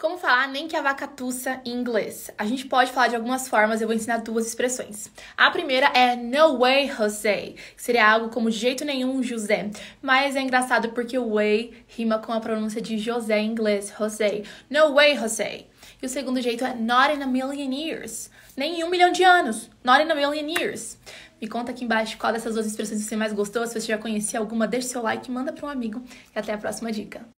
Como falar nem que a vaca tussa em inglês? A gente pode falar de algumas formas, eu vou ensinar duas expressões. A primeira é no way, Jose, que seria algo como de jeito nenhum, José. Mas é engraçado porque o way rima com a pronúncia de José em inglês, Jose. No way, Jose. E o segundo jeito é not in a million years. Nem em um milhão de anos. Not in a million years. Me conta aqui embaixo qual dessas duas expressões você mais gostou, se você já conhecia alguma, deixa seu like, manda para um amigo e até a próxima dica.